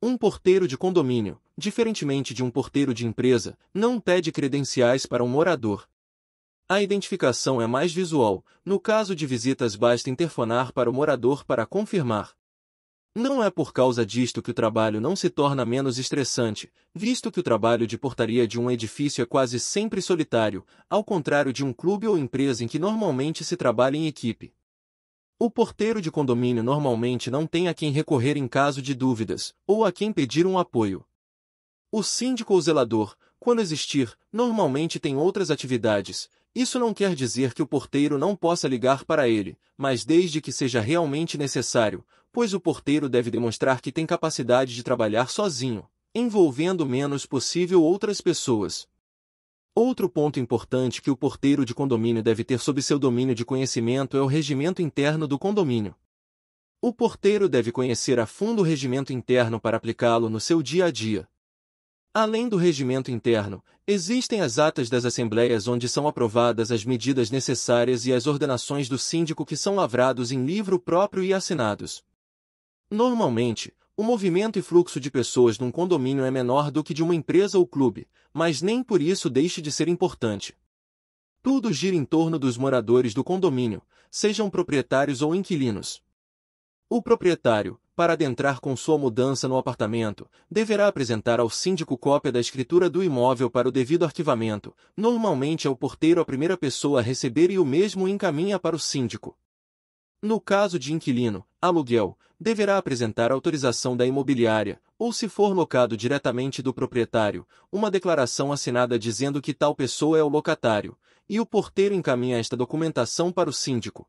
Um porteiro de condomínio, diferentemente de um porteiro de empresa, não pede credenciais para um morador. A identificação é mais visual, no caso de visitas basta interfonar para o morador para confirmar. Não é por causa disto que o trabalho não se torna menos estressante, visto que o trabalho de portaria de um edifício é quase sempre solitário, ao contrário de um clube ou empresa em que normalmente se trabalha em equipe. O porteiro de condomínio normalmente não tem a quem recorrer em caso de dúvidas, ou a quem pedir um apoio. O síndico ou zelador, quando existir, normalmente tem outras atividades. Isso não quer dizer que o porteiro não possa ligar para ele, mas desde que seja realmente necessário, pois o porteiro deve demonstrar que tem capacidade de trabalhar sozinho, envolvendo o menos possível outras pessoas, Outro ponto importante que o porteiro de condomínio deve ter sob seu domínio de conhecimento é o regimento interno do condomínio. O porteiro deve conhecer a fundo o regimento interno para aplicá-lo no seu dia a dia. Além do regimento interno, existem as atas das assembleias onde são aprovadas as medidas necessárias e as ordenações do síndico que são lavrados em livro próprio e assinados. Normalmente, o movimento e fluxo de pessoas num condomínio é menor do que de uma empresa ou clube, mas nem por isso deixe de ser importante. Tudo gira em torno dos moradores do condomínio, sejam proprietários ou inquilinos. O proprietário, para adentrar com sua mudança no apartamento, deverá apresentar ao síndico cópia da escritura do imóvel para o devido arquivamento. Normalmente é o porteiro a primeira pessoa a receber e o mesmo encaminha para o síndico. No caso de inquilino, aluguel, deverá apresentar autorização da imobiliária, ou se for locado diretamente do proprietário, uma declaração assinada dizendo que tal pessoa é o locatário, e o porteiro encaminha esta documentação para o síndico.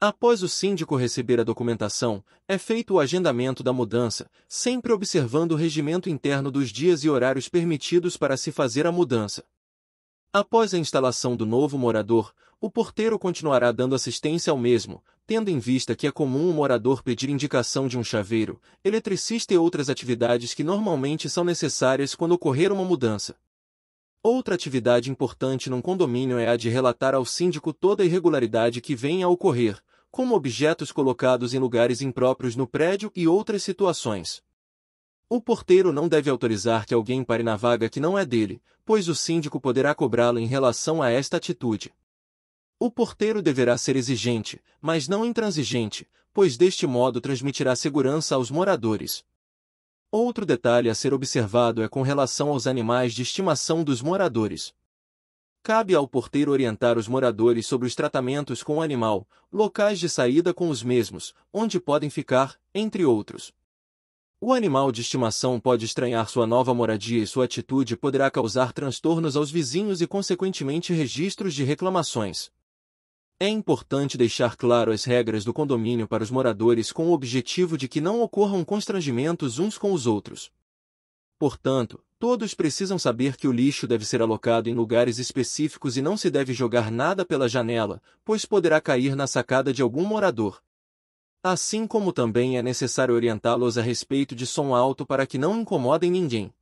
Após o síndico receber a documentação, é feito o agendamento da mudança, sempre observando o regimento interno dos dias e horários permitidos para se fazer a mudança. Após a instalação do novo morador, o porteiro continuará dando assistência ao mesmo, tendo em vista que é comum o morador pedir indicação de um chaveiro, eletricista e outras atividades que normalmente são necessárias quando ocorrer uma mudança. Outra atividade importante num condomínio é a de relatar ao síndico toda irregularidade que venha a ocorrer, como objetos colocados em lugares impróprios no prédio e outras situações. O porteiro não deve autorizar que alguém pare na vaga que não é dele, pois o síndico poderá cobrá-lo em relação a esta atitude. O porteiro deverá ser exigente, mas não intransigente, pois deste modo transmitirá segurança aos moradores. Outro detalhe a ser observado é com relação aos animais de estimação dos moradores. Cabe ao porteiro orientar os moradores sobre os tratamentos com o animal, locais de saída com os mesmos, onde podem ficar, entre outros. O animal de estimação pode estranhar sua nova moradia e sua atitude poderá causar transtornos aos vizinhos e, consequentemente, registros de reclamações. É importante deixar claro as regras do condomínio para os moradores com o objetivo de que não ocorram constrangimentos uns com os outros. Portanto, todos precisam saber que o lixo deve ser alocado em lugares específicos e não se deve jogar nada pela janela, pois poderá cair na sacada de algum morador. Assim como também é necessário orientá-los a respeito de som alto para que não incomodem ninguém.